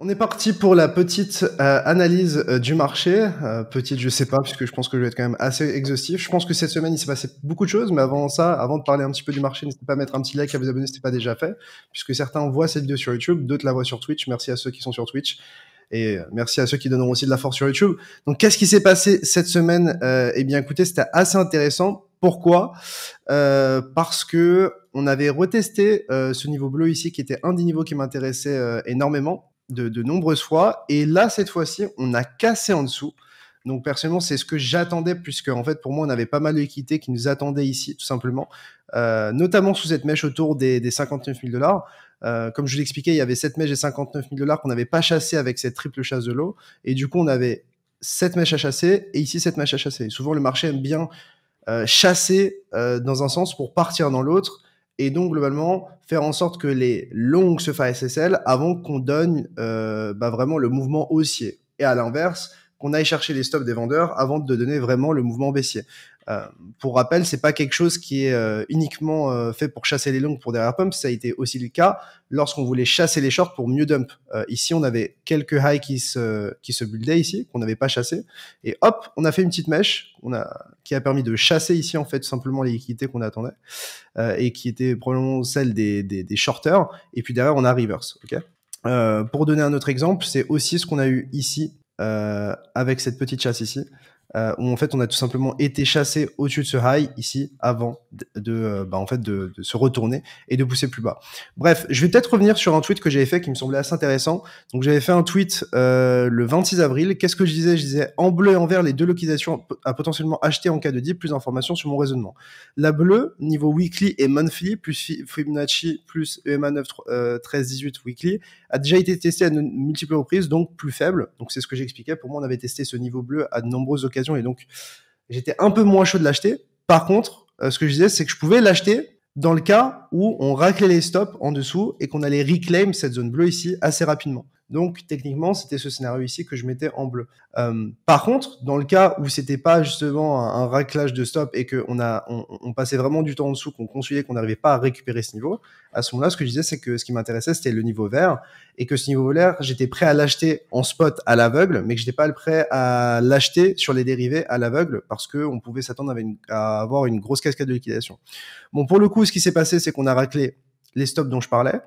On est parti pour la petite euh, analyse euh, du marché. Euh, petite, je sais pas, puisque je pense que je vais être quand même assez exhaustif. Je pense que cette semaine, il s'est passé beaucoup de choses, mais avant ça, avant de parler un petit peu du marché, n'hésitez pas à mettre un petit like à vous abonner si ce n'est pas déjà fait, puisque certains voient cette vidéo sur YouTube, d'autres la voient sur Twitch. Merci à ceux qui sont sur Twitch. Et merci à ceux qui donneront aussi de la force sur YouTube. Donc, qu'est-ce qui s'est passé cette semaine Eh bien, écoutez, c'était assez intéressant. Pourquoi Parce que on avait retesté ce niveau bleu ici, qui était un des niveaux qui m'intéressait énormément de, nombreuses fois. Et là, cette fois-ci, on a cassé en dessous. Donc personnellement, c'est ce que j'attendais puisque en fait pour moi on avait pas mal d'équité qui nous attendait ici tout simplement, euh, notamment sous cette mèche autour des, des 59 000 dollars. Euh, comme je vous l'expliquais, il y avait cette mèche et 59 000 dollars qu'on n'avait pas chassé avec cette triple chasse de l'eau et du coup on avait cette mèche à chasser et ici cette mèche à chasser. Souvent le marché aime bien euh, chasser euh, dans un sens pour partir dans l'autre et donc globalement faire en sorte que les longues se fassent SSL avant qu'on donne euh, bah, vraiment le mouvement haussier. Et à l'inverse, qu'on aille chercher les stops des vendeurs avant de donner vraiment le mouvement baissier. Euh, pour rappel, c'est pas quelque chose qui est euh, uniquement euh, fait pour chasser les longs pour derrière pump. Ça a été aussi le cas lorsqu'on voulait chasser les shorts pour mieux dump. ici, on avait quelques highs qui se qui se buildaient ici qu'on n'avait pas chassé et hop, on a fait une petite mèche a qui a permis de chasser ici en fait simplement les liquidités qu'on attendait et qui étaient probablement celles des, des, des shorters. Et puis derrière, on a reverse. pour donner un autre exemple, c'est aussi ce qu'on a eu ici euh, avec cette petite chasse ici. Euh, où en fait on a tout simplement été chassé au-dessus de ce high ici avant de, euh, bah, en fait de, se retourner et de pousser plus bas. Bref, je vais peut-être revenir sur un tweet que j'avais fait qui me semblait assez intéressant. Donc j'avais fait un tweet euh, le 26 avril. Qu'est-ce que je disais Je disais en bleu et en vert les deux localisations à potentiellement acheter en cas de dip. Plus d'informations sur mon raisonnement. La bleue niveau weekly et monthly plus Fibonacci plus EMA 9 13 18 weekly a déjà été testé à de multiples reprises donc plus faible. Donc c'est ce que j'expliquais. Pour moi on avait testé ce niveau bleu à de nombreuses occasions et donc j'étais un peu moins chaud de l'acheter. Par contre, euh, ce que je disais, c'est que je pouvais l'acheter dans le cas où on raclait les stops en dessous et qu'on allait reclaim cette zone bleue ici assez rapidement. Donc techniquement, c'était ce scénario ici que je mettais en bleu. Euh, par contre, dans le cas où c'était pas justement un, raclage de stop et qu'on a, on, passait vraiment du temps en dessous, qu'on consultait, qu'on n'arrivait pas à récupérer ce niveau, à ce moment-là, ce que je disais, c'est que ce qui m'intéressait, c'était le niveau vert et que ce niveau vert, j'étais prêt à l'acheter en spot à l'aveugle, mais que j'étais pas prêt à l'acheter sur les dérivés à l'aveugle parce qu'on pouvait s'attendre à, à avoir une grosse cascade de liquidation. Bon, pour le coup, ce qui s'est passé, c'est qu'on a raclé les stops dont je parlais.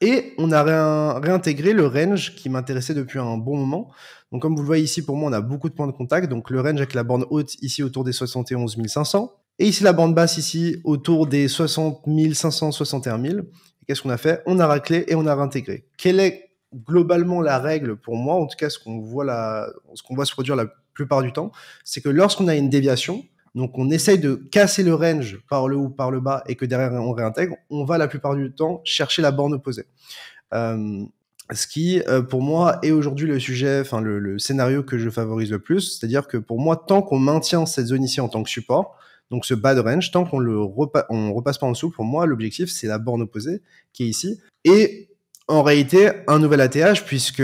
Et on a réintégré le range qui m'intéressait depuis un bon moment. Donc comme vous le voyez ici, pour moi, on a beaucoup de points de contact. Donc le range avec la borne haute ici autour des 71 500. Et ici la bande basse ici autour des 60 500, 61 000. Qu'est-ce qu'on a fait On a raclé et on a réintégré. Quelle est globalement la règle pour moi, en tout cas ce qu'on voit, ce qu'on voit se produire la plupart du temps, c'est que lorsqu'on a une déviation, donc on essaye de casser le range par le haut ou par le bas et que derrière on réintègre. On va la plupart du temps chercher la borne opposée. Euh, ce qui, euh, pour moi, est aujourd'hui le sujet, enfin le, scénario que je favorise le plus. C'est-à-dire que pour moi, tant qu'on maintient cette zone ici en tant que support, donc ce bas de range, tant qu'on le repasse pas en dessous, pour moi, l'objectif c'est la borne opposée qui est ici. Et en réalité, un nouvel ATH puisque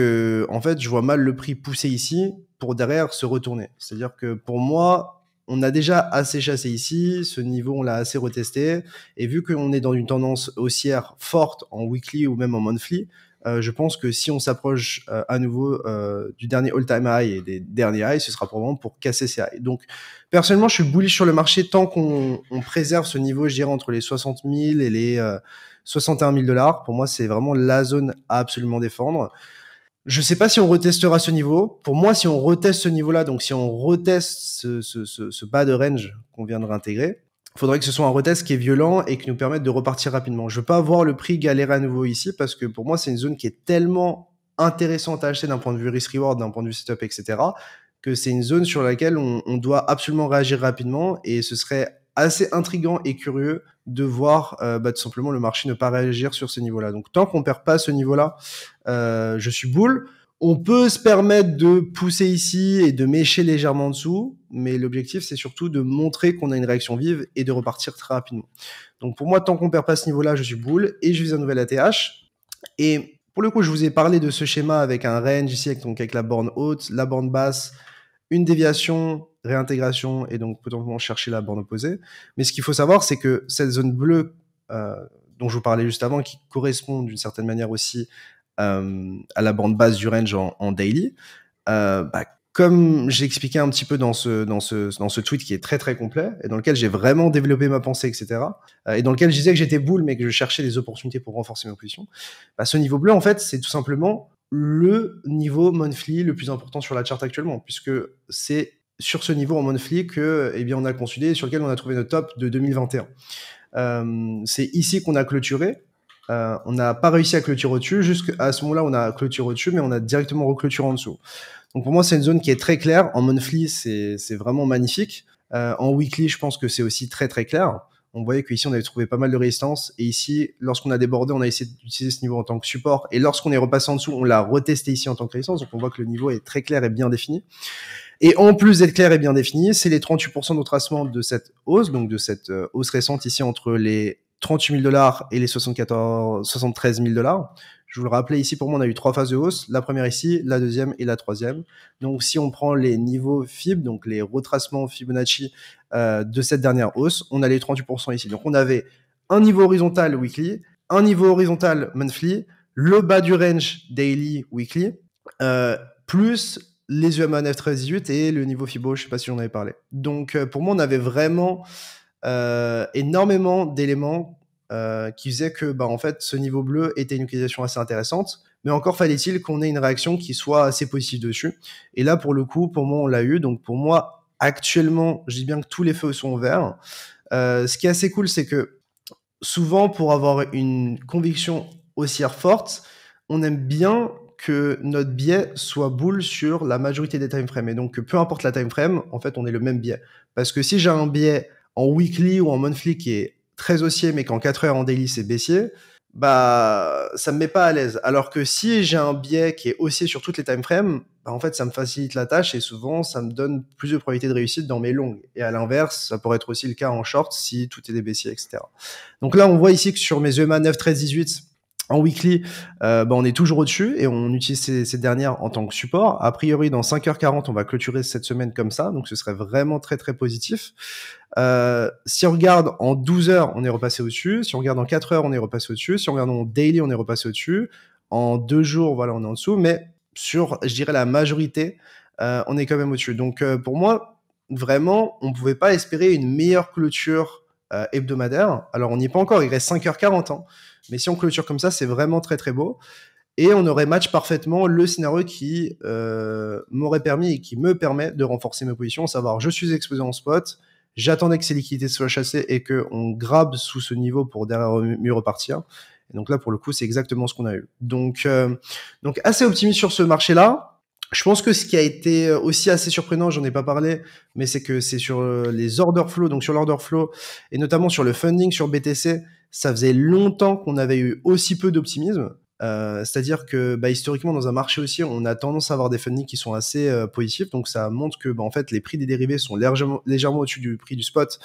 en fait, je vois mal le prix pousser ici pour derrière se retourner. C'est-à-dire que pour moi, on a déjà assez chassé ici, ce niveau on l'a assez retesté, et vu qu'on est dans une tendance haussière forte en weekly ou même en monthly, euh, je pense que si on s'approche euh, à nouveau euh, du dernier all-time high et des derniers highs, ce sera probablement pour casser ces highs. Donc, personnellement, je suis bullish sur le marché tant qu'on préserve ce niveau, je dirais, entre les 60 000 et les 61 000 dollars. Pour moi, c'est vraiment la zone à absolument défendre. Je ne sais pas si on retestera ce niveau. Pour moi, si on reteste ce niveau-là, donc si on reteste ce, bas de range qu'on vient de réintégrer, il faudrait que ce soit un retest qui est violent et qui nous permette de repartir rapidement. Je ne veux pas voir le prix galérer à nouveau ici parce que pour moi, c'est une zone qui est tellement intéressante à acheter d'un point de vue risk-reward, d'un point de vue setup, etc., que c'est une zone sur laquelle on, on, doit absolument réagir rapidement et ce serait assez intrigant et curieux de voir euh, bah, tout simplement le marché ne pas réagir sur ce niveau là Donc tant qu'on perd pas ce niveau-là, euh, je suis boule. On peut se permettre de pousser ici et de mécher légèrement en dessous, mais l'objectif c'est surtout de montrer qu'on a une réaction vive et de repartir très rapidement. Donc pour moi, tant qu'on perd pas ce niveau-là, je suis boule et je vise un nouvel ATH. Et pour le coup, je vous ai parlé de ce schéma avec un range ici, donc avec la borne haute, la borne basse, une déviation, réintégration et donc potentiellement chercher la bande opposée. Mais ce qu'il faut savoir, c'est que cette zone bleue euh, dont je vous parlais juste avant, qui correspond d'une certaine manière aussi euh, à la bande basse du range en, daily, euh, bah, comme j'expliquais un petit peu dans ce, dans, ce, dans ce tweet qui est très très complet et dans lequel j'ai vraiment développé ma pensée, etc., euh, et dans lequel je disais que j'étais boule mais que je cherchais des opportunités pour renforcer mes positions, bah, ce niveau bleu, en fait, c'est tout simplement le niveau monthly le plus important sur la charte actuellement, puisque c'est sur ce niveau en monthly que eh bien, on a consulté sur lequel on a trouvé notre top de 2021. Euh, c'est ici qu'on a clôturé. Euh, on n'a pas réussi à clôturer au-dessus. Jusqu'à ce moment-là, on a clôturé au-dessus, mais on a directement reclôturé en dessous. Donc pour moi, c'est une zone qui est très claire. En monthly, c'est vraiment magnifique. Euh, en weekly, je pense que c'est aussi très très clair on voyait qu'ici, on avait trouvé pas mal de résistance. Et ici, lorsqu'on a débordé, on a essayé d'utiliser ce niveau en tant que support. Et lorsqu'on est repassé en dessous, on l'a retesté ici en tant que résistance. Donc, on voit que le niveau est très clair et bien défini. Et en plus d'être clair et bien défini, c'est les 38% de tracement de cette hausse, donc de cette euh, hausse récente ici entre les 38 000 dollars et les 74, 73 000 dollars. Je vous le rappelais ici, pour moi, on a eu trois phases de hausse. La première ici, la deuxième et la troisième. Donc, si on prend les niveaux FIB, donc les retracements Fibonacci euh, de cette dernière hausse, on a les 38% ici. Donc, on avait un niveau horizontal weekly, un niveau horizontal monthly, le bas du range daily weekly, euh, plus les UMA 18 et le niveau FIBO, je ne sais pas si j'en avais parlé. Donc, euh, pour moi, on avait vraiment euh, énormément d'éléments euh, qui faisait que bah, en fait, ce niveau bleu était une utilisation assez intéressante. Mais encore fallait-il qu'on ait une réaction qui soit assez positive dessus. Et là, pour le coup, pour moi, on l'a eu. Donc pour moi, actuellement, je dis bien que tous les feux sont verts. Euh, ce qui est assez cool, c'est que souvent, pour avoir une conviction haussière forte, on aime bien que notre biais soit boule sur la majorité des timeframes. Et donc, peu importe la timeframe, en fait, on est le même biais. Parce que si j'ai un biais en weekly ou en monthly qui est très haussier, mais qu'en 4 heures en daily, c'est baissier, bah, ça me met pas à l'aise. Alors que si j'ai un biais qui est haussier sur toutes les timeframes, bah, en fait, ça me facilite la tâche et souvent, ça me donne plus de probabilités de réussite dans mes longues. Et à l'inverse, ça pourrait être aussi le cas en short si tout est des baissiers, etc. Donc là, on voit ici que sur mes EMA 9, 13, 18, en weekly, euh, bah, on est toujours au-dessus et on utilise ces, dernières en tant que support. A priori, dans 5h40, on va clôturer cette semaine comme ça, donc ce serait vraiment très très positif. Euh, si on regarde en 12h, on est repassé au-dessus. Si on regarde en 4h, on est repassé au-dessus. Si on regarde en daily, on est repassé au-dessus. En deux jours, voilà, on est en dessous. Mais sur, je dirais, la majorité, euh, on est quand même au-dessus. Donc pour moi, vraiment, on ne pouvait pas espérer une meilleure clôture hebdomadaire. Alors on n'y est pas encore, il reste 5h40. Mais si on clôture comme ça, c'est vraiment très très beau. Et on aurait match parfaitement le scénario qui euh, m'aurait permis et qui me permet de renforcer mes positions, savoir je suis exposé en spot, j'attendais que ces liquidités soient chassées et qu'on grabe sous ce niveau pour derrière mieux repartir. Et donc là, pour le coup, c'est exactement ce qu'on a eu. Donc, euh, donc assez optimiste sur ce marché-là. Je pense que ce qui a été euh, aussi assez surprenant, j'en ai pas parlé, mais c'est que c'est sur les order flow, donc sur l'order flow, et notamment sur le funding sur BTC, ça faisait longtemps qu'on avait eu aussi peu d'optimisme. Euh, c'est-à-dire que bah, historiquement dans un marché aussi on a tendance à avoir des funding qui sont assez euh, positifs donc ça montre que bah, en fait les prix des dérivés sont légèrement, légèrement au-dessus du prix du spot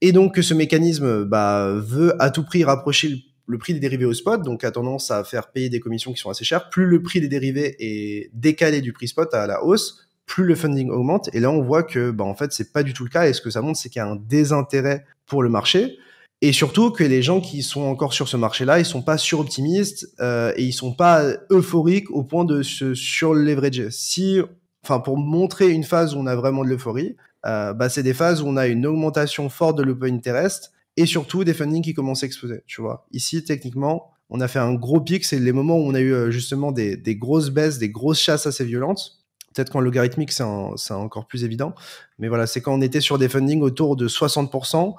et donc que ce mécanisme bah, veut à tout prix rapprocher le, prix des dérivés au spot donc a tendance à faire payer des commissions qui sont assez chères plus le prix des dérivés est décalé du prix spot à la hausse plus le funding augmente et là on voit que bah, en fait c'est pas du tout le cas et ce que ça montre c'est qu'il y a un désintérêt pour le marché et surtout que les gens qui sont encore sur ce marché-là, ils sont pas suroptimistes euh, et ils sont pas euphoriques au point de se surleverager. Si, enfin, pour montrer une phase où on a vraiment de l'euphorie, euh, bah, c'est des phases où on a une augmentation forte de l'open interest et surtout des fundings qui commencent à exploser. Tu vois, ici techniquement, on a fait un gros pic. C'est les moments où on a eu euh, justement des, des grosses baisses, des grosses chasses assez violentes peut-être qu'en logarithmique, c'est encore plus évident. Mais voilà, c'est quand on était sur des fundings autour de 60%,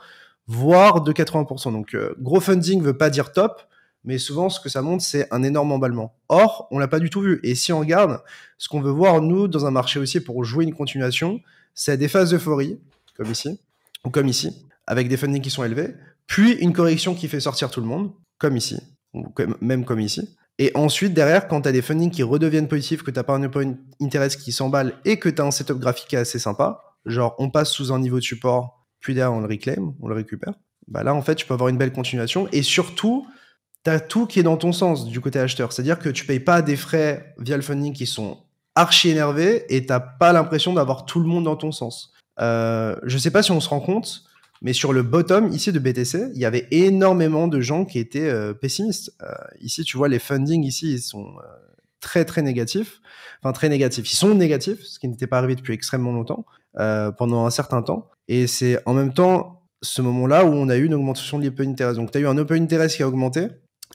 voire de 80%. Donc euh, gros funding ne veut pas dire top, mais souvent ce que ça montre, c'est un énorme emballement. Or, on l'a pas du tout vu. Et si on regarde, ce qu'on veut voir, nous, dans un marché aussi, pour jouer une continuation, c'est des phases d'euphorie, comme ici, ou comme ici, avec des fundings qui sont élevés, puis une correction qui fait sortir tout le monde, comme ici, ou même comme ici. Et ensuite, derrière, quand tu as des fundings qui redeviennent positifs, que tu n'as pas un point d'intérêt qui s'emballe et que tu as un setup graphique assez sympa, genre on passe sous un niveau de support puis derrière on le reclaim, on le récupère, bah là en fait tu peux avoir une belle continuation et surtout tu as tout qui est dans ton sens du côté acheteur, c'est-à-dire que tu payes pas des frais via le funding qui sont archi énervés et t'as pas l'impression d'avoir tout le monde dans ton sens. Euh, je sais pas si on se rend compte, mais sur le bottom ici de BTC, il y avait énormément de gens qui étaient euh, pessimistes. Euh, ici, tu vois, les funding ici, ils sont euh, très très négatifs. Enfin, très négatifs. Ils sont négatifs, ce qui n'était pas arrivé depuis extrêmement longtemps, pendant un certain temps. Et c'est en même temps ce moment-là où on a eu une augmentation de l'open interest. Donc, tu as eu un open interest qui a augmenté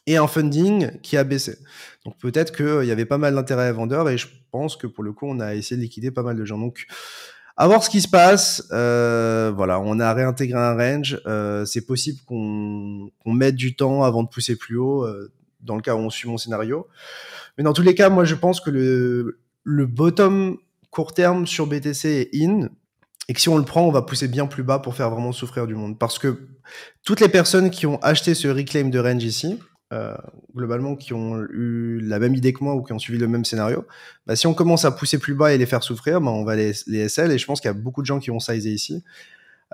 et un funding qui a baissé. Donc, peut-être qu'il euh, y avait pas mal d'intérêt à vendeur et je pense que pour le coup, on a essayé de liquider pas mal de gens. Donc, à voir ce qui se passe. Euh, voilà, on a réintégré un range. Euh, c'est possible qu'on mette du temps avant de pousser plus haut euh, dans le cas où on suit mon scénario. Mais dans tous les cas, moi, je pense que le, le bottom court terme sur BTC est in et que si on le prend, on va pousser bien plus bas pour faire vraiment souffrir du monde. Parce que toutes les personnes qui ont acheté ce reclaim de range ici, euh, globalement, qui ont eu la même idée que moi ou qui ont suivi le même scénario, bah, si on commence à pousser plus bas et les faire souffrir, bah, on va les, SL. Et je pense qu'il y a beaucoup de gens qui ont sizé ici,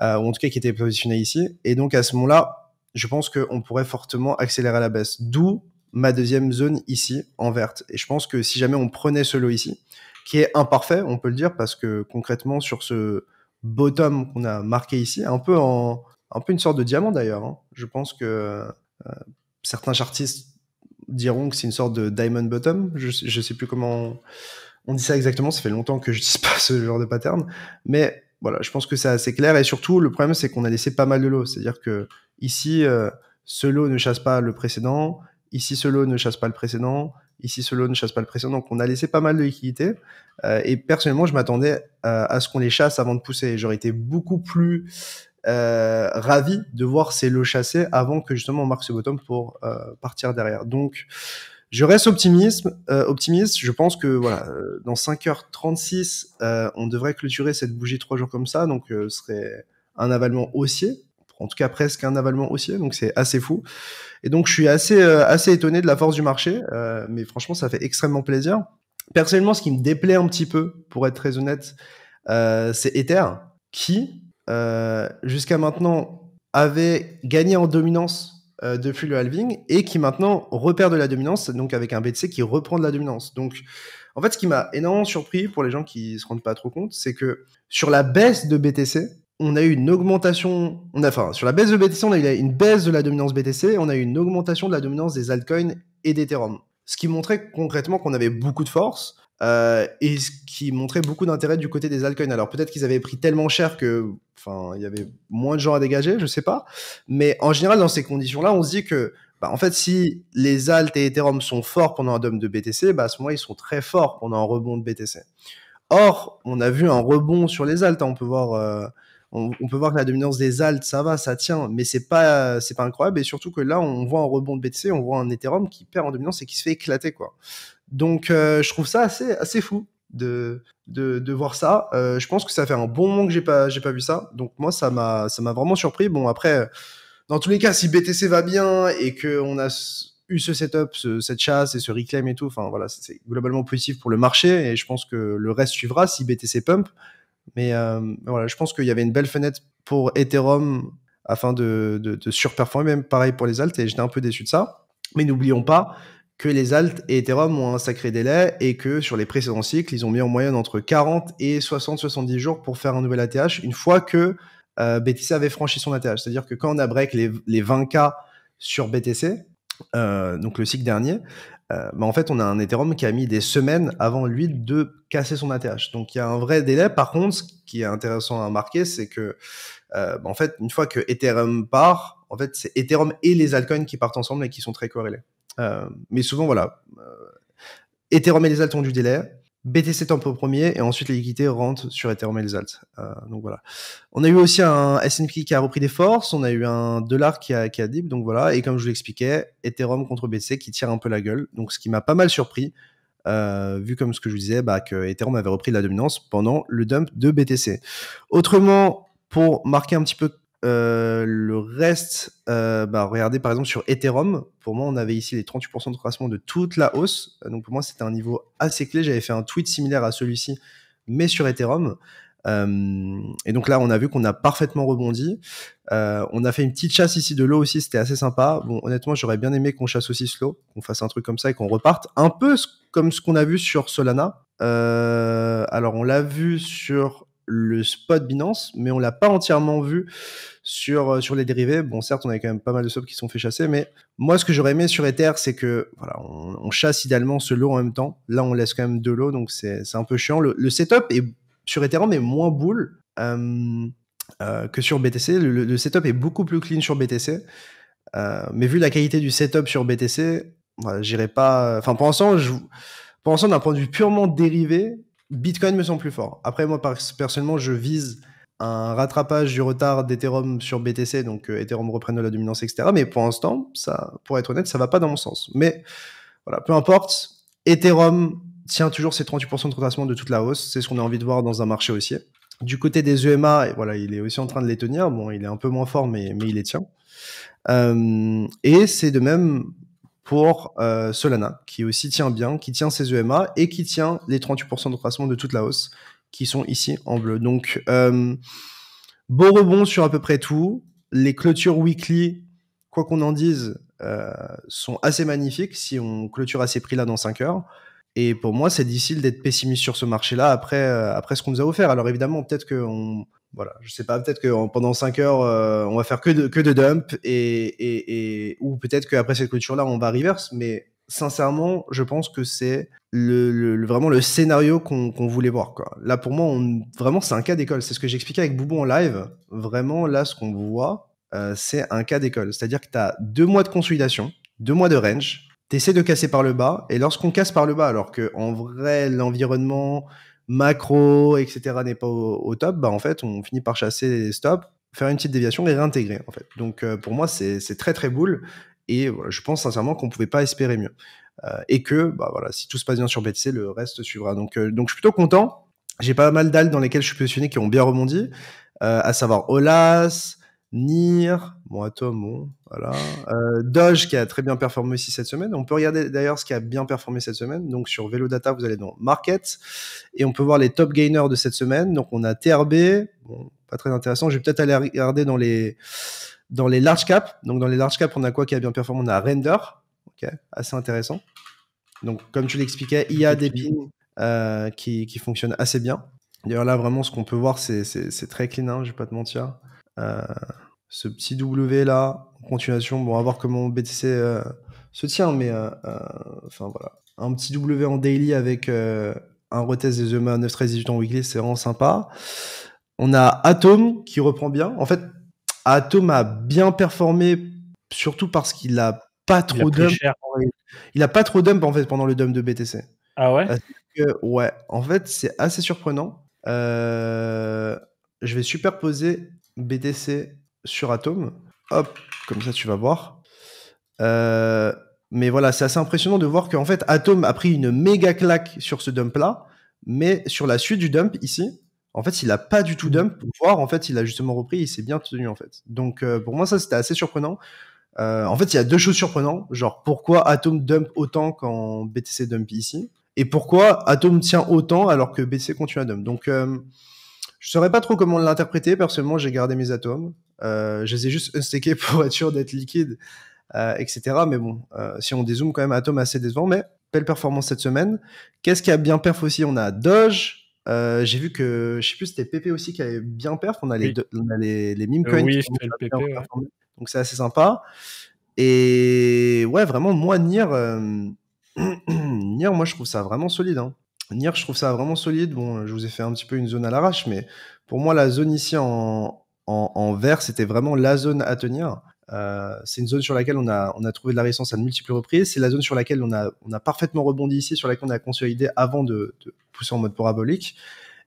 euh, ou en tout cas qui étaient positionnés ici. Et donc à ce moment-là, je pense qu'on pourrait fortement accélérer à la baisse. D'où ma deuxième zone ici, en verte. Et je pense que si jamais on prenait ce lot ici, qui est imparfait, on peut le dire, parce que concrètement, sur ce bottom qu'on a marqué ici, un peu en un peu une sorte de diamant d'ailleurs. Hein. Je pense que euh, certains chartistes diront que c'est une sorte de diamond bottom. Je, je sais plus comment on dit ça exactement. Ça fait longtemps que je dis pas ce genre de pattern, mais voilà, je pense que c'est assez clair. Et surtout, le problème, c'est qu'on a laissé pas mal de lots. C'est-à-dire que ici, euh, ce lot ne chasse pas le précédent. Ici, ce lot ne chasse pas le précédent. Ici, ce lot ne chasse pas le précédent. Donc, on a laissé pas mal de liquidités. Euh, et personnellement, je m'attendais euh, à, ce qu'on les chasse avant de pousser. J'aurais été beaucoup plus euh, ravi de voir ces lots chassés avant que justement on marque ce bottom pour partir derrière. Donc, je reste optimiste. optimiste. Je pense que voilà, dans 5h36, on devrait clôturer cette bougie trois jours comme ça. Donc, ce serait un avalement haussier en tout cas presque un avalement haussier, donc c'est assez fou. Et donc je suis assez, euh, assez étonné de la force du marché, euh, mais franchement ça fait extrêmement plaisir. Personnellement, ce qui me déplaît un petit peu, pour être très honnête, euh, c'est Ether, qui jusqu'à maintenant avait gagné en dominance depuis le halving et qui maintenant repère de la dominance, donc avec un BTC qui reprend de la dominance. Donc en fait, ce qui m'a énormément surpris pour les gens qui se rendent pas trop compte, c'est que sur la baisse de BTC, on a eu une augmentation, on a, enfin, sur la baisse de BTC, on a eu une baisse de la dominance BTC, on a eu une augmentation de la dominance des altcoins et d'Ethereum. Ce qui montrait concrètement qu'on avait beaucoup de force euh, et ce qui montrait beaucoup d'intérêt du côté des altcoins. Alors peut-être qu'ils avaient pris tellement cher que, enfin, il y avait moins de gens à dégager, je sais pas. Mais en général, dans ces conditions-là, on se dit que, bah, en fait, si les alt et Ethereum sont forts pendant un dump de BTC, bah, à ce moment-là, ils sont très forts pendant un rebond de BTC. Or, on a vu un rebond sur les alt. Hein, on peut voir. Euh, on, peut voir que la dominance des altes ça va, ça tient, mais c'est pas, c'est pas incroyable. Et surtout que là, on voit un rebond de BTC, on voit un Ethereum qui perd en dominance et qui se fait éclater, quoi. Donc, euh, je trouve ça assez, assez fou de, de, voir ça. Euh, je pense que ça fait un bon moment que j'ai pas, j'ai pas vu ça. Donc, moi, ça m'a, ça m'a vraiment surpris. Bon, après, dans tous les cas, si BTC va bien et que on a eu ce setup, cette chasse et ce reclaim et tout, enfin voilà, c'est globalement positif pour le marché et je pense que le reste suivra si BTC pump. Mais euh, voilà, je pense qu'il y avait une belle fenêtre pour Ethereum afin de, surperformer, même pareil pour les altes, et j'étais un peu déçu de ça. Mais n'oublions pas que les altes et Ethereum ont un sacré délai et que sur les précédents cycles, ils ont mis en moyenne entre 40 et 60-70 jours pour faire un nouvel ATH une fois que euh, BTC avait franchi son ATH. C'est-à-dire que quand on a break les, 20K sur BTC, euh, donc le cycle dernier, euh, bah, en fait, on a un Ethereum qui a mis des semaines avant lui de casser son ATH. Donc il y a un vrai délai. Par contre, ce qui est intéressant à remarquer, c'est que euh, bah, en fait, une fois que Ethereum part, en fait, c'est Ethereum et les altcoins qui partent ensemble et qui sont très corrélés. Euh, mais souvent, voilà, euh, Ethereum et les altcoins ont du délai. BTC Tempo premier et ensuite l'équité rentre sur Ethereum et les alts. Euh, donc voilà. On a eu aussi un S&P qui a repris des forces, on a eu un dollar qui a, qui dip, donc voilà. Et comme je vous l'expliquais, Ethereum contre BTC qui tire un peu la gueule, donc ce qui m'a pas mal surpris, euh, vu comme ce que je vous disais, bah, que Ethereum avait repris la dominance pendant le dump de BTC. Autrement, pour marquer un petit peu euh, le reste, euh, bah, regardez par exemple sur Ethereum, pour moi on avait ici les 38% de croissement de toute la hausse, euh, donc pour moi c'était un niveau assez clé, j'avais fait un tweet similaire à celui-ci, mais sur Ethereum. et donc là on a vu qu'on a parfaitement rebondi, on a fait une petite chasse ici de l'eau aussi, c'était assez sympa, bon honnêtement j'aurais bien aimé qu'on chasse aussi slow, qu'on fasse un truc comme ça et qu'on reparte, un peu comme ce qu'on a vu sur Solana, alors on l'a vu sur le spot Binance, mais on l'a pas entièrement vu sur, euh, sur les dérivés. Bon, certes, on a quand même pas mal de stops qui sont fait chasser, mais moi, ce que j'aurais aimé sur Ether, c'est que voilà, on, chasse idéalement ce lot en même temps. Là, on laisse quand même de l'eau, donc c'est un peu chiant. Le, setup est, sur Ethereum est moins boule euh, euh, que sur BTC. Le, setup est beaucoup plus clean sur BTC. mais vu la qualité du setup sur BTC, voilà, j'irai pas. Enfin, pour je... pour l'instant, d'un point de vue purement dérivé, Bitcoin me semble plus fort. Après, moi, personnellement, je vise un rattrapage du retard d'Ethereum sur BTC, donc euh, Ethereum reprenne de la dominance, etc. Mais pour l'instant, ça, pour être honnête, ça va pas dans mon sens. Mais voilà, peu importe, Ethereum tient toujours ses 38% de retracement de toute la hausse. C'est ce qu'on a envie de voir dans un marché haussier. Du côté des EMA, voilà, il est aussi en train de les tenir. Bon, il est un peu moins fort, mais, mais il les tient. Euh, et c'est de même pour euh, Solana, qui aussi tient bien, qui tient ses EMA et qui tient les 38% de croissement de toute la hausse, qui sont ici en bleu. Donc, euh, beau rebond sur à peu près tout. Les clôtures weekly, quoi qu'on en dise, euh, sont assez magnifiques si on clôture à ces prix-là dans 5 heures. Et pour moi, c'est difficile d'être pessimiste sur ce marché-là après, euh, après ce qu'on nous a offert. Alors évidemment, peut-être que on, voilà, je sais pas, peut-être que pendant 5 heures, euh, on va faire que de, que de dump et, ou peut-être qu'après cette clôture-là, on va reverse. Mais sincèrement, je pense que c'est le, vraiment le scénario qu'on voulait voir. Quoi. Là, pour moi, vraiment, c'est un cas d'école. C'est ce que j'expliquais avec Boubou en live. Vraiment, là, ce qu'on voit, euh, c'est un cas d'école. C'est-à-dire que tu as deux mois de consolidation, deux mois de range, T'essaies de casser par le bas, et lorsqu'on casse par le bas, alors que en vrai l'environnement macro, etc. n'est pas au, top, bah en fait on finit par chasser les stops, faire une petite déviation et réintégrer en fait. Donc euh, pour moi c'est très très boule, et je pense sincèrement qu'on pouvait pas espérer mieux. Euh, et que bah voilà, si tout se passe bien sur BTC, le reste suivra. Donc euh, donc je suis plutôt content. J'ai pas mal d'alles dans lesquelles je suis positionné qui ont bien rebondi, à savoir Olas, NIR, Bon, Atom, bon, voilà. Euh, Doge qui a très bien performé aussi cette semaine. On peut regarder d'ailleurs ce qui a bien performé cette semaine. Donc sur Data, vous allez dans Market et on peut voir les top gainers de cette semaine. Donc on a TRB, bon, pas très intéressant. Je vais peut-être aller regarder dans les dans les large cap, Donc dans les large cap on a quoi qui a bien performé On a Render, ok, assez intéressant. Donc comme tu l'expliquais, il y a des pins euh, qui, fonctionnent assez bien. D'ailleurs là, vraiment, ce qu'on peut voir, c'est très clean. Hein, je vais pas te mentir. Euh, ce petit W là, en continuation, bon, à voir comment BTC euh, se tient, mais euh, euh, enfin voilà. Un petit W en daily avec un retest des EMA 9, 13, 18 en weekly, c'est vraiment sympa. On a Atom qui reprend bien. En fait, Atom a bien performé, surtout parce qu'il a pas trop il Il a pas trop dump en fait pendant le dump de BTC. Ah ouais Ouais, en fait, c'est assez surprenant. je vais superposer BTC sur Atom. Hop, comme ça tu vas voir. Euh, mais voilà, c'est assez impressionnant de voir qu'en fait Atom a pris une méga claque sur ce dump là, mais sur la suite du dump ici, en fait, il a pas du tout mm. dump. Pour voir, en fait, il a justement repris, il s'est bien tenu en fait. Donc euh, pour moi, ça c'était assez surprenant. Euh, en fait, il y a deux choses surprenantes, genre pourquoi Atom dump autant quand BTC dump ici, et pourquoi Atom tient autant alors que BTC continue à dump. Donc je saurais pas trop comment l'interpréter. Personnellement, j'ai gardé mes atomes. Euh, je les ai juste unstackés pour être sûr d'être liquide, euh, etc. Mais bon, euh, si on dézoome quand même, Atom assez décevant, mais belle performance cette semaine. Qu'est-ce qui a bien perf aussi On a Doge, j'ai vu que, je sais plus, c'était PP aussi qui avait bien perf. On a les, deux, on a les, meme coins. Donc c'est assez sympa. Et ouais, vraiment, moi, Nier, Nier moi, je trouve ça vraiment solide. Hein. Nier, je trouve ça vraiment solide. Bon, je vous ai fait un petit peu une zone à l'arrache, mais pour moi, la zone ici en, en, vert, c'était vraiment la zone à tenir. Euh, c'est une zone sur laquelle on a, on a trouvé de la résistance à de multiples reprises. C'est la zone sur laquelle on a, on a parfaitement rebondi ici, sur laquelle on a consolidé avant de, pousser en mode parabolique.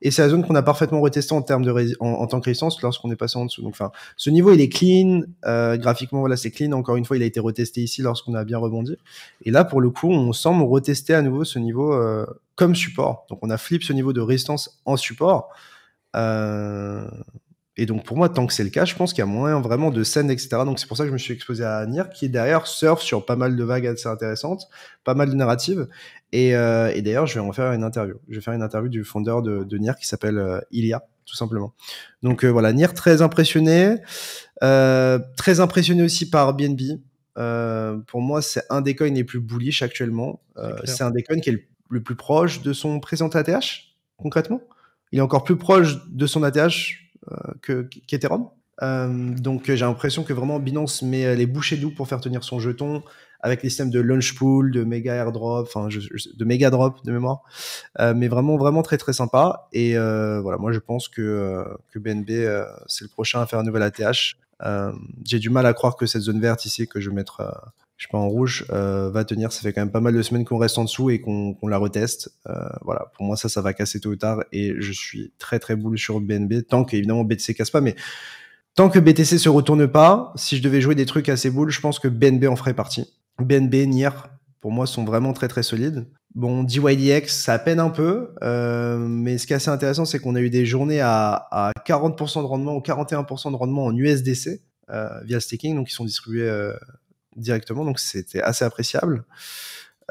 Et c'est la zone qu'on a parfaitement retestée en termes de en, tant que résistance lorsqu'on est passé en dessous. Donc, enfin, ce niveau il est clean euh, graphiquement, voilà, c'est clean. Encore une fois, il a été retesté ici lorsqu'on a bien rebondi. Et là, pour le coup, on semble retester à nouveau ce niveau euh, comme support. Donc, on a flip ce niveau de résistance en support. Euh, et donc pour moi, tant que c'est le cas, je pense qu'il y a moins vraiment de scènes, etc. Donc c'est pour ça que je me suis exposé à Nier qui derrière surfe sur pas mal de vagues assez intéressantes, pas mal de narratives. Et, euh, et d'ailleurs, je vais en faire une interview. Je vais faire une interview du fondeur de, de qui s'appelle euh, Ilya tout simplement. Donc euh, voilà, Nier très impressionné, euh, très impressionné aussi par BNB. pour moi, c'est un des coins les plus bullish actuellement. c'est un des coins qui est le, le plus proche de son présent ATH, concrètement. Il est encore plus proche de son ATH euh, que qu'Ethereum. donc j'ai l'impression que vraiment Binance met euh, les bouchées doux pour faire tenir son jeton avec les systèmes de launch pool, de méga airdrop, enfin de méga drop de mémoire, euh, mais vraiment vraiment très très sympa. Et voilà, moi je pense que, que BNB c'est le prochain à faire un nouvel ATH. J'ai du mal à croire que cette zone verte ici que je vais mettre je sais pas, en rouge, euh, va tenir. Ça fait quand même pas mal de semaines qu'on reste en dessous et qu'on la reteste. Euh, voilà, pour moi, ça, ça va casser tôt ou tard. Et je suis très, très boule sur BNB, tant qu'évidemment BTC casse pas. Mais tant que BTC se retourne pas, si je devais jouer des trucs assez boules, je pense que BNB en ferait partie. BNB, NIR, pour moi, sont vraiment très, très solides. Bon, DYDX, ça peine un peu, euh, mais ce qui est assez intéressant, c'est qu'on a eu des journées à, 40% de rendement ou 41% de rendement en USDC via staking, donc ils sont distribués directement, donc c'était assez appréciable.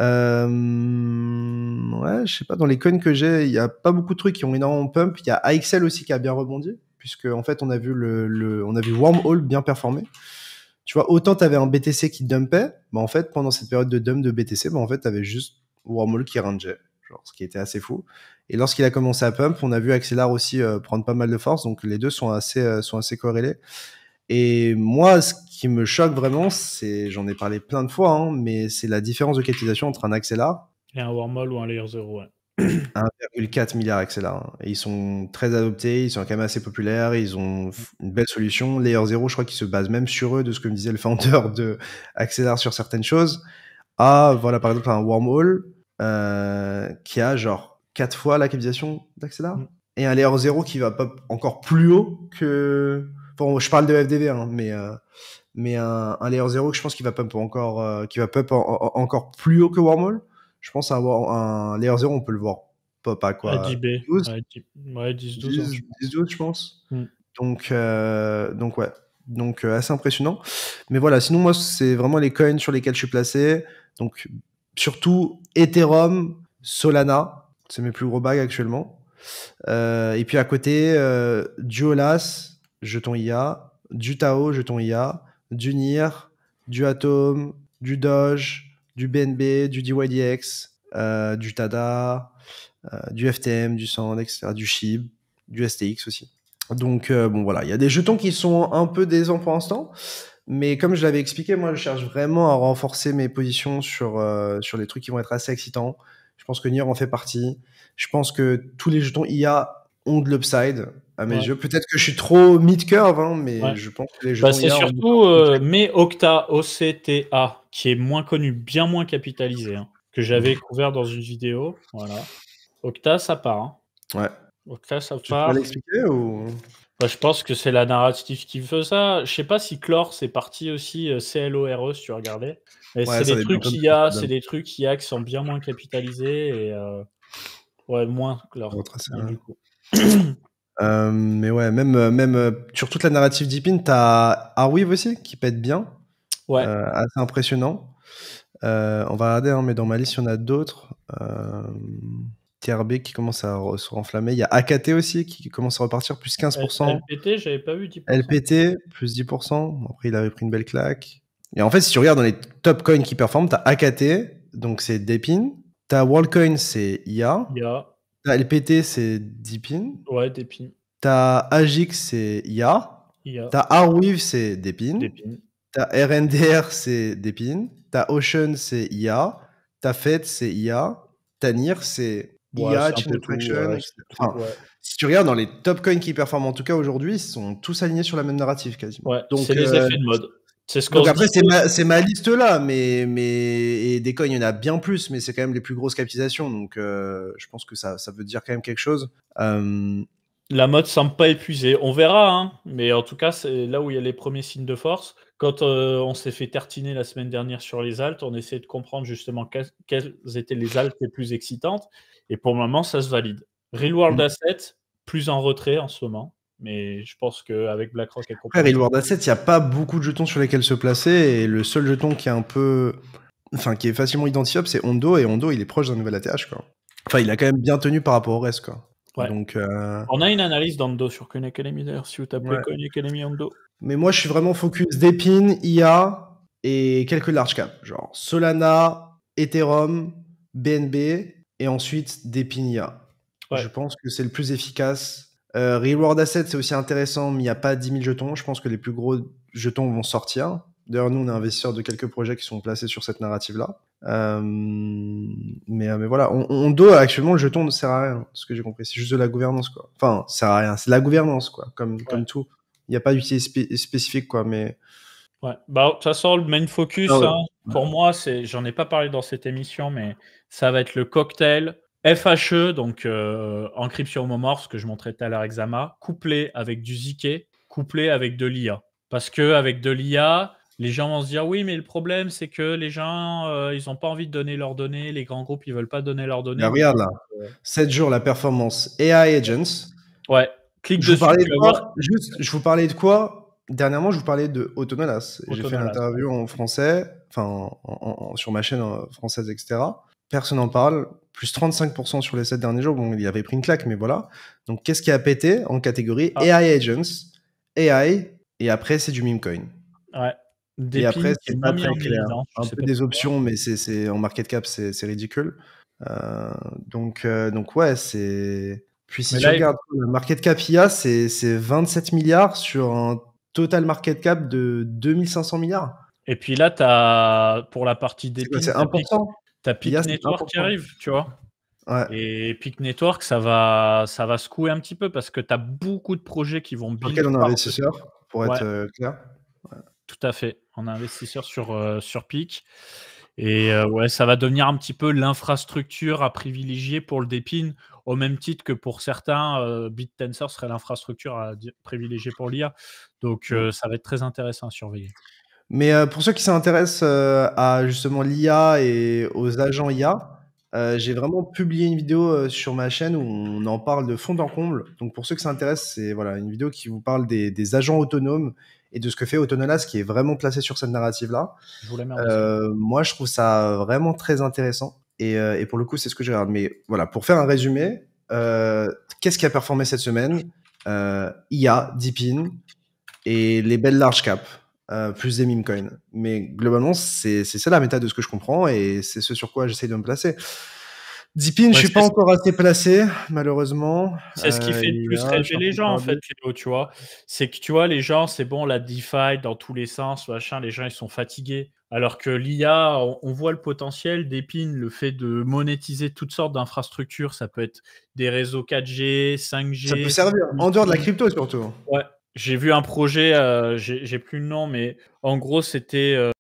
Euh, ouais, je sais pas, dans les coins que j'ai, il y a pas beaucoup de trucs qui ont énormément pump. Il y a AXL aussi qui a bien rebondi, puisque en fait, on a vu, le, on a vu Wormhole bien performer. Tu vois, autant tu avais un BTC qui dumpait, bah en fait, pendant cette période de dump de BTC, bah en fait, tu avais juste Wormhole qui rangeait, genre, ce qui était assez fou. Et lorsqu'il a commencé à pump, on a vu Axelar aussi euh, prendre pas mal de force, donc les deux sont assez, euh, sont assez corrélés. Et moi, ce qui me choque vraiment, c'est, j'en ai parlé plein de fois, hein, mais c'est la différence de capitalisation entre un Accelar et un Wormhole ou un Layer 0. 1,4 milliard Accelar. Ils sont très adoptés, ils sont quand même assez populaires, ils ont une belle solution. Layer 0, je crois qu'ils se basent même sur eux, de ce que me disait le founder de Accelar sur certaines choses. Ah, voilà, par exemple, un Wormhole euh, qui a genre quatre fois la capitalisation d'Accelar mm. Et un Layer 0 qui va pas encore plus haut que. Bon, je parle de FDV, hein, mais euh, mais un, layer 0 que je pense qu'il va pump encore, euh, va pump encore plus haut que Wormhole. Je pense avoir un layer 0, on peut le voir pop à quoi à 10 B. 12 ouais, 12, 12 hein. je pense. Mm. Donc, euh, donc, ouais. Donc, euh, assez impressionnant. Mais voilà, sinon, moi, c'est vraiment les coins sur lesquels je suis placé. Donc, surtout Ethereum, Solana, c'est mes plus gros bags actuellement. et puis à côté, Duolas, jeton IA, Tao jeton IA, du NIR, du Atom, du Doge, du BNB, du DYDX, euh, du TADA, euh, du FTM, du SAND, du SHIB, du STX aussi. Donc, euh, bon, voilà, il y a des jetons qui sont un peu désens pour l'instant. Mais comme je l'avais expliqué, moi, je cherche vraiment à renforcer mes positions sur, sur les trucs qui vont être assez excitants. Je pense que NIR en fait partie. Je pense que tous les jetons IA ont de l'upside. Ah, peut-être que je suis trop mid-curve, hein, mais je pense que les jeux. Bah, c'est surtout euh, mes Octa, OCTA, qui est moins connu, bien moins capitalisé, hein, que j'avais couvert dans une vidéo. Voilà. Octa, ça part. Hein. Ouais. Octa, ça part. Tu peux l'expliquer bah, je pense que c'est la narrative qui fait ça. Je sais pas si Clore c'est parti aussi euh, C-L-O-R-E, si tu regardais. c'est des trucs qu'il y a, c'est des trucs qui a qui sont bien moins capitalisés et euh, ouais, moins leur Euh, mais ouais, même, euh, même euh, sur toute la narrative d'Ipin, t'as Arweave aussi qui pète bien. Ouais. assez impressionnant. on va regarder, hein, mais dans ma liste, il y en a d'autres. TRB qui commence à se renflammer. Il y a AKT aussi qui commence à repartir, plus 15%. LPT, j'avais pas vu LPT, plus 10%. Après, il avait pris une belle claque. Et en fait, si tu regardes dans les top coins qui performent, t'as AKT, donc c'est Depin. T'as WorldCoin, c'est IA. IA. T'as LPT, c'est Deepin. Ouais, T'as Agix, c'est IA. T'as Arweave, c'est Deepin. Deepin. T'as RNDR, c'est Deepin. T'as Ocean, c'est IA. T'as FED, c'est IA. T'as NIR, c'est IA, Si tu regardes dans les top coins qui performent en tout cas aujourd'hui, ils sont tous alignés sur la même narrative quasiment. Donc c'est les effets euh, de mode. Donc après, c'est ma, liste là, mais, mais et des coins, il y en a bien plus, mais c'est quand même les plus grosses capitalisations. Donc euh, je pense que ça, ça, veut dire quand même quelque chose. Euh, la mode semble pas épuisée. On verra, hein, mais en tout cas, c'est là où il y a les premiers signes de force. Quand euh, on s'est fait tertiner la semaine dernière sur les Altes, on essayait de comprendre justement quelles étaient les Altes les plus excitantes. Et pour le moment, ça se valide. Real World mmh. Asset, plus en retrait en ce moment. Mais je pense qu'avec BlackRock et compagnie. Asset, il n'y a pas beaucoup de jetons sur lesquels se placer. Et le seul jeton qui est un peu. Enfin, qui est facilement identifiable, c'est Hondo. Et Hondo, il est proche d'un nouvel ATH, quoi. Enfin, il a quand même bien tenu par rapport au reste, quoi. Donc, euh, On a une analyse d'Hondo sur Coin Academy, d'ailleurs, si vous tapez ouais. Academy Hondo. Mais moi, je suis vraiment focus d'Epin, IA et quelques large caps, genre Solana, Ethereum, BNB, et ensuite d'Epin IA. Je pense que c'est le plus efficace euh, Reward Asset, c'est aussi intéressant, mais il n'y a pas 10 000 jetons. Je pense que les plus gros jetons vont sortir. D'ailleurs, nous, on est investisseurs de quelques projets qui sont placés sur cette narrative-là. Euh, mais, euh, mais voilà, on, doit actuellement le jeton ne sert à rien, ce que j'ai compris. C'est juste de la gouvernance, quoi. Enfin, ça sert à rien. C'est de la gouvernance, quoi, comme, comme tout. Il n'y a pas d'utilité spécifique, quoi, mais. Ouais, bah, de toute façon, le main focus, ah hein, pour moi, c'est, j'en ai pas parlé dans cette émission, mais ça va être le cocktail FHE, donc euh, encryption homomorphe, que je montrais tout à l'heure couplé avec du ZK, couplé avec de l'IA. Parce que avec de l'IA, les gens vont se dire oui, mais le problème, c'est que les gens, euh, ils n'ont pas envie de donner leurs données, les grands groupes, ils veulent pas donner leurs données. regarde là, 7 euh, jours, la performance AI Agents. Ouais, clique je dessus. Vous je vous parlais de quoi Dernièrement, je vous parlais de Autonolas. J'ai fait une interview en français, enfin, sur ma chaîne française, etc personne n'en parle, plus 35% sur les 7 derniers jours. Bon, il avait pris une claque, mais voilà. Donc, qu'est-ce qui a pété en catégorie AI ah. Agents, AI, et après, c'est du meme coin. Ouais. et après, c'est hein, Un peu des options, mais c'est en market cap, c'est ridicule. Euh, donc, euh, donc, ouais, c'est. Puis si tu regardes, le market cap IA, c'est 27 milliards sur un total market cap de 2500 milliards. Et puis là, as, pour la partie des C'est important. T'as Peak Network qui arrive, tu vois. Ouais. Et Peak Network, ça va, ça va secouer un petit peu parce que tu as beaucoup de projets qui vont bien. Quel on investisseur, pour être euh, clair. Tout à fait. On a investisseur euh, sur, Peak. Et euh, ouais, ça va devenir un petit peu l'infrastructure à privilégier pour le Dépin, au même titre que pour certains, BitTensor serait l'infrastructure à privilégier pour l'IA. Donc mm. ça va être très intéressant à surveiller. Mais euh, pour ceux qui s'intéressent euh, à justement l'IA et aux agents IA, euh, j'ai vraiment publié une vidéo sur ma chaîne où on en parle de fond en comble. Donc pour ceux qui s'intéressent, c'est voilà une vidéo qui vous parle des, agents autonomes et de ce que fait Autonolas qui est vraiment placé sur cette narrative-là. moi, je trouve ça vraiment très intéressant. Et, pour le coup, c'est ce que je regarde. Mais voilà, pour faire un résumé, qu'est-ce qui a performé cette semaine IA, Deepin et les belles large cap euh, plus des meme coins. Mais globalement, c'est ça la méta de ce que je comprends et c'est ce sur quoi j'essaie de me placer. Deepin, je je suis pas encore assez placé, malheureusement. C'est ce qui euh, fait le plus rêver les gens, en fait, tu vois. C'est que, tu vois, les gens, c'est bon, la DeFi dans tous les sens, machin, les gens, ils sont fatigués. Alors que l'IA, on, voit le potentiel d'Epine, le fait de monétiser toutes sortes d'infrastructures, ça peut être des réseaux 4G, 5G. Ça peut servir, en dehors de la mmh. crypto surtout. Ouais, j'ai vu un projet, euh, j'ai plus le nom, mais en gros, c'était euh,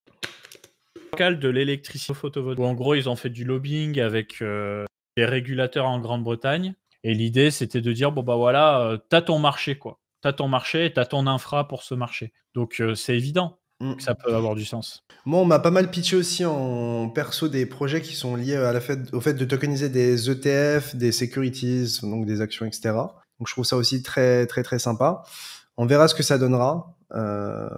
de l'électricité photovoltaïque. En gros, ils ont fait du lobbying avec les euh, régulateurs en Grande-Bretagne. Et l'idée, c'était de dire bon, bah voilà, euh, t'as ton marché, quoi. T'as ton marché et t'as ton infra pour ce marché. Donc, c'est évident mm. que ça peut avoir du sens. Moi, on m'a pas mal pitché aussi en perso des projets qui sont liés à la au fait de tokeniser des ETF, des securities, donc des actions, etc. Donc, je trouve ça aussi très, très, très sympa. On verra ce que ça donnera. Euh,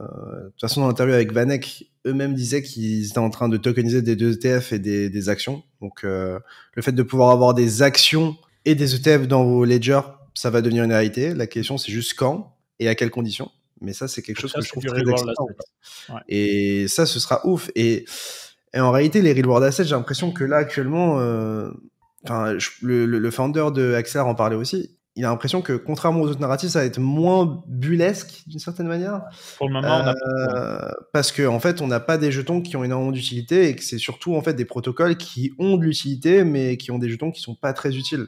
de toute façon, dans l'interview avec Vanek, eux-mêmes disaient qu'ils étaient en train de tokeniser des deux ETF et des, actions. Donc, euh, le fait de pouvoir avoir des actions et des ETF dans vos ledgers, ça va devenir une réalité. La question, c'est juste quand et à quelles conditions. Mais ça, c'est quelque chose que je trouve très intéressant. Et ça, ce sera ouf. Et, en réalité, les real world assets, j'ai l'impression que là, actuellement, euh, le, le, le, founder de Axel en parlait aussi il a l'impression que, contrairement aux autres narratifs, ça va être moins bulesque d'une certaine manière. Pour le moment, euh, parce que en fait, on n'a pas des jetons qui ont énormément d'utilité et que c'est surtout en fait des protocoles qui ont de l'utilité mais qui ont des jetons qui sont pas très utiles.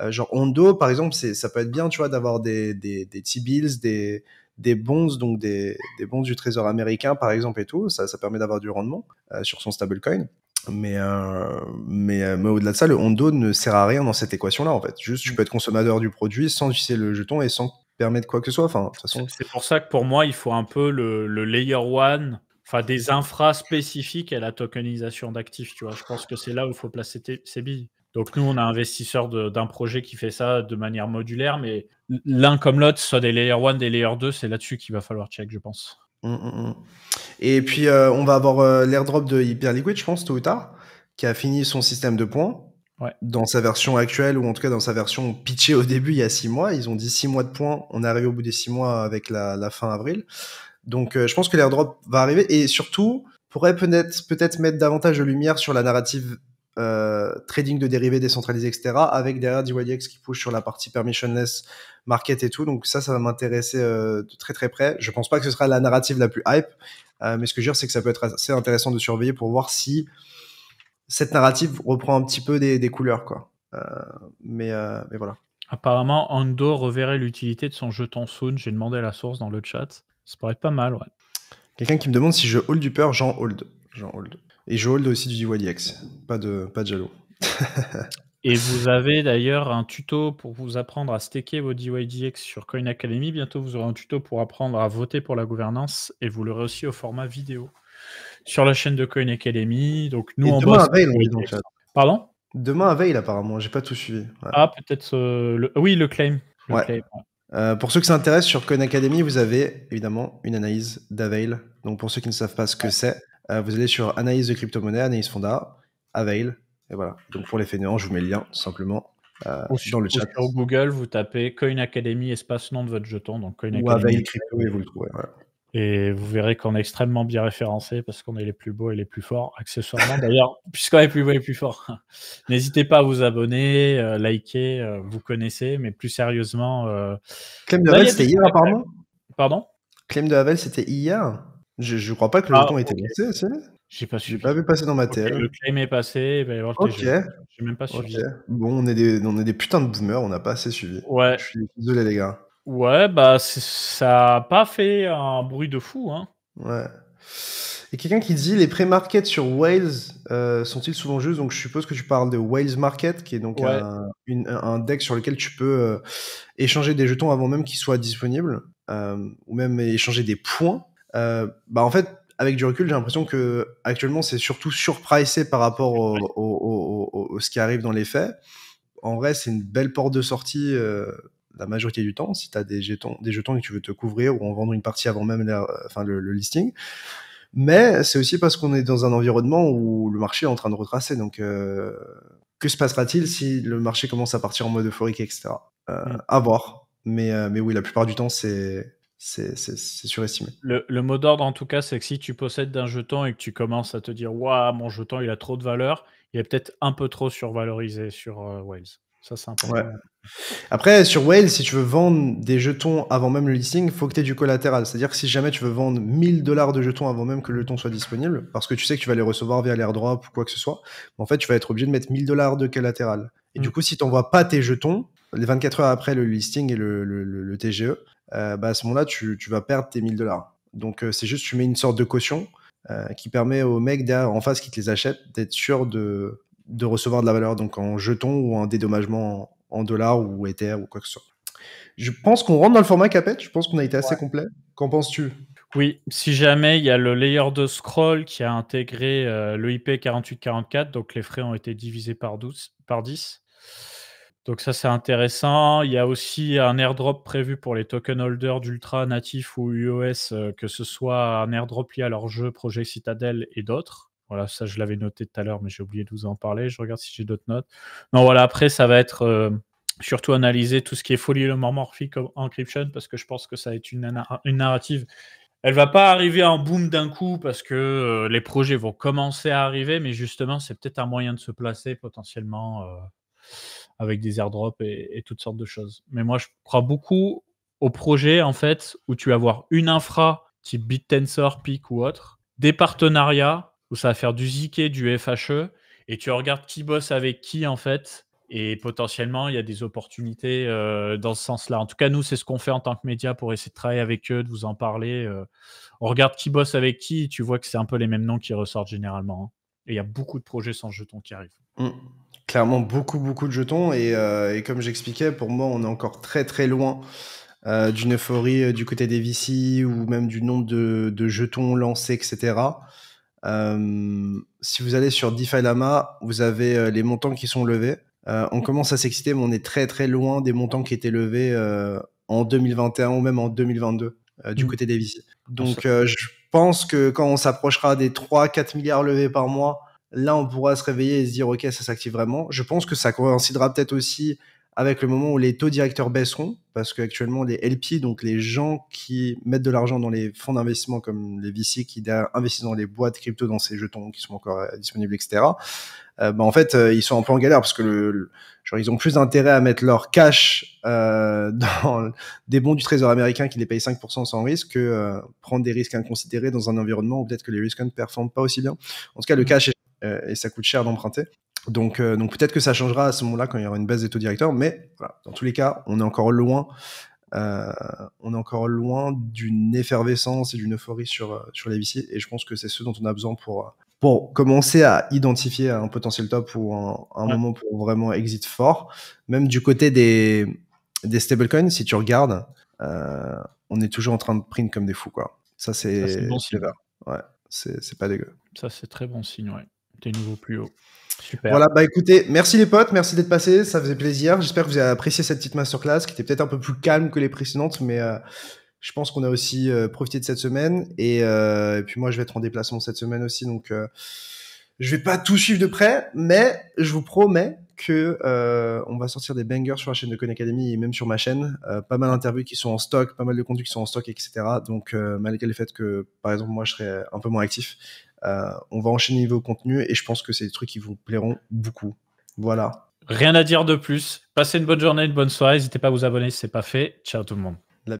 Euh, genre Ondo, par exemple, c'est ça peut être bien, tu vois, d'avoir des des, T-bills, des des bonds, donc des, des bonds du trésor américain, par exemple, et tout. Ça, ça permet d'avoir du rendement euh, sur son stablecoin. Mais, euh, euh, mais, au-delà de ça, le Hondo ne sert à rien dans cette équation-là, en fait. Juste, tu mm. peux être consommateur du produit sans utiliser le jeton et sans permettre quoi que ce soit. Enfin, C'est pour ça que pour moi, il faut un peu le, layer one, enfin des infras spécifiques à la tokenisation d'actifs, tu vois. Je pense que c'est là où il faut placer ses billes. Donc nous, on a investisseur d'un projet qui fait ça de manière modulaire, mais l'un comme l'autre, soit des layer 1, des layer 2, c'est là-dessus qu'il va falloir check, je pense. Mm, mm, mm. Et puis, euh, on va avoir euh, l'airdrop de Hyperliquid, je pense, tôt ou tard, qui a fini son système de points. Dans sa version actuelle, ou en tout cas dans sa version pitchée au début, il y a six mois. Ils ont dit six mois de points. On est arrivé au bout des six mois avec la, fin avril. Donc, euh, je pense que l'airdrop va arriver. Et surtout, pourrait peut-être peut mettre davantage de lumière sur la narrative euh, trading de dérivés décentralisés, etc. Avec derrière DYDX qui pousse sur la partie permissionless market et tout. Donc ça, ça va m'intéresser euh, de très très près. Je pense pas que ce sera la narrative la plus hype, euh, mais ce que je veux c'est que ça peut être assez intéressant de surveiller pour voir si cette narrative reprend un petit peu des, couleurs, quoi. mais, voilà. Apparemment, Ando reverrait l'utilité de son jeton Soon. J'ai demandé à la source dans le chat. Ça pourrait être pas mal, Quelqu'un qui me demande si je hold du peur, j'en hold. Jean hold. Et je hold aussi du DYDX, pas de, pas de jalo. Et vous avez d'ailleurs un tuto pour vous apprendre à staker vos DYDX sur Coin Academy. Bientôt, vous aurez un tuto pour apprendre à voter pour la gouvernance et vous l'aurez aussi au format vidéo sur la chaîne de Coin Academy. Donc, nous, et on demain à Veil, Pardon Demain à Veil, apparemment. J'ai pas tout suivi. Ah, peut-être. Euh, le... Oui, le claim. Euh, pour ceux qui s'intéressent, sur Coin Academy, vous avez évidemment une analyse d'Avail. Donc, pour ceux qui ne savent pas ce que c'est, euh, vous allez sur analyse de crypto-monnaie, analyse fonda, Avail, et voilà. Donc pour les fainéants, je vous mets le lien simplement. Euh, dans le chat. Google, vous tapez Coin Academy espace nom de votre jeton, donc Coin Ou Avail Crypto et vous le trouvez. Et vous verrez qu'on est extrêmement bien référencé parce qu'on est les plus beaux et les plus forts, accessoirement. D'ailleurs, puisqu'on est plus beaux et plus forts, n'hésitez pas à vous abonner, euh, liker, vous connaissez, mais plus sérieusement. Clem de Havel, c'était hier apparemment Pardon Clem de Havel, c'était hier je, crois pas que le jeton ah, ait été lancé, pas j'ai pas vu passer dans ma tête. le claim est passé, Ok. J'ai même pas suivi. Bon, on est, des, putains de boomers, on n'a pas assez suivi. Ouais. Je suis désolé, les gars. Ouais, bah ça a pas fait un bruit de fou, hein. Ouais. Et quelqu'un qui dit les pré-markets sur Wales euh, sont-ils souvent justes Donc je suppose que tu parles de Wales Market, qui est donc un, deck sur lequel tu peux euh, échanger des jetons avant même qu'ils soient disponibles, euh, ou même échanger des points euh, bah en fait, avec du recul, j'ai l'impression que actuellement c'est surtout surpricé par rapport au, ce qui arrive dans les faits. En vrai, c'est une belle porte de sortie euh, la majorité du temps si tu as des jetons, des jetons et que tu veux te couvrir ou en vendre une partie avant même enfin, le, listing. Mais c'est aussi parce qu'on est dans un environnement où le marché est en train de retracer. Donc, euh, que se passera-t-il si le marché commence à partir en mode euphorique, etc. A mm. À voir. Mais, mais oui, la plupart du temps, c'est c'est surestimé. Le, mot d'ordre, en tout cas, c'est que si tu possèdes d'un jeton et que tu commences à te dire Waouh, mon jeton, il a trop de valeur, il est peut-être un peu trop survalorisé sur euh, Wales. Ça, c'est important. Après, sur Wales, si tu veux vendre des jetons avant même le listing, il faut que tu aies du collatéral. C'est-à-dire que si jamais tu veux vendre 1000 dollars de jetons avant même que le jeton soit disponible, parce que tu sais que tu vas les recevoir via l'airdrop ou quoi que ce soit, en fait, tu vas être obligé de mettre 1000 dollars de collatéral. Et du mm. coup, si tu n'envoies pas tes jetons, les 24 heures après le listing et le TGE, euh, bah à ce moment-là, tu, vas perdre tes 1000 dollars. Donc, euh, c'est juste, tu mets une sorte de caution euh, qui permet au mecs en face qui te les achète d'être sûr de, de recevoir de la valeur, donc en jetons ou en dédommagement en dollars ou Ether ou quoi que ce soit. Je pense qu'on rentre dans le format CAPET Je pense qu'on a été assez complet. Qu'en penses-tu Oui, si jamais il y a le layer de scroll qui a intégré le IP 4844, donc les frais ont été divisés par, 12, par 10. Donc ça, c'est intéressant. Il y a aussi un airdrop prévu pour les token holders d'Ultra natif ou UOS, euh, que ce soit un airdrop lié à leur jeu, projet Citadel et d'autres. Voilà, ça, je l'avais noté tout à l'heure, mais j'ai oublié de vous en parler. Je regarde si j'ai d'autres notes. Non, voilà, après, ça va être euh, surtout analyser tout ce qui est folie morphique encryption, parce que je pense que ça va être une, une narrative. Elle va pas arriver en boom d'un coup parce que euh, les projets vont commencer à arriver, mais justement, c'est peut-être un moyen de se placer potentiellement avec des airdrops et, toutes sortes de choses. Mais moi, je crois beaucoup au projet en fait où tu vas avoir une infra type BitTensor, Peak ou autre, des partenariats où ça va faire du ZK, du FHE, et tu regardes qui bosse avec qui en fait. Et potentiellement, il y a des opportunités euh, dans ce sens-là. En tout cas, nous, c'est ce qu'on fait en tant que média pour essayer de travailler avec eux, de vous en parler. Euh. on regarde qui bosse avec qui, et tu vois que c'est un peu les mêmes noms qui ressortent généralement. Hein. Et il y a beaucoup de projets sans jetons qui arrivent. Mmh clairement beaucoup, beaucoup de jetons. Euh, et, comme j'expliquais, pour moi, on est encore très, très loin euh, d'une euphorie euh, du côté des VC ou même du nombre de, jetons lancés, etc. si vous allez sur DeFi Lama, vous avez les montants qui sont levés. on commence à s'exciter, mais on est très, très loin des montants qui étaient levés en 2021 ou même en 2022 du mm. côté des VC. Donc, je pense que quand on s'approchera des 3-4 milliards levés par mois, Là, on pourra se réveiller et se dire, OK, ça s'active vraiment. Je pense que ça coïncidera peut-être aussi avec le moment où les taux directeurs baisseront, parce qu'actuellement, les LP, donc les gens qui mettent de l'argent dans les fonds d'investissement comme les VC qui investissent dans les boîtes crypto, dans ces jetons qui sont encore euh, disponibles, etc., euh, bah, en fait, euh, ils sont en peu en galère parce que le, genre, ils ont plus d'intérêt à mettre leur cash dans des bons du Trésor américain qui les payent 5% sans risque que prendre des risques inconsidérés dans un environnement où peut-être que les risques ne performent pas aussi bien. En tout cas, le mmh. cash est euh, et ça coûte cher d'emprunter. Donc, euh, donc peut-être que ça changera à ce moment-là quand il y aura une baisse des taux directeurs, mais voilà, dans tous les cas, on est encore loin, euh, on est encore loin d'une effervescence et d'une euphorie sur sur les VC, et je pense que c'est ce dont on a besoin pour pour commencer à identifier un potentiel top ou un, moment pour vraiment exit fort. Même du côté des des stablecoins, si tu regardes, on est toujours en train de print comme des fous quoi. Ça c'est bon ouais, c'est pas dégueu. Ça c'est très bon signe ouais des plus haut Super. Voilà, bah écoutez, merci les potes, merci d'être passé, ça faisait plaisir. J'espère que vous avez apprécié cette petite masterclass qui était peut-être un peu plus calme que les précédentes, mais euh, je pense qu'on a aussi euh, profité de cette semaine. Euh, et, puis moi, je vais être en déplacement cette semaine aussi, donc je vais pas tout suivre de près, mais je vous promets que on va sortir des bangers sur la chaîne de Khan Academy et même sur ma chaîne. pas mal d'interviews qui sont en stock, pas mal de contenus qui sont en stock, etc. Donc malgré le fait que, par exemple, moi, je serai un peu moins actif, euh, on va enchaîner vos contenus, et je pense que c'est des trucs qui vous plairont beaucoup. Voilà. Rien à dire de plus. Passez une bonne journée, une bonne soirée. N'hésitez pas à vous abonner si ce n'est pas fait. Ciao tout le monde.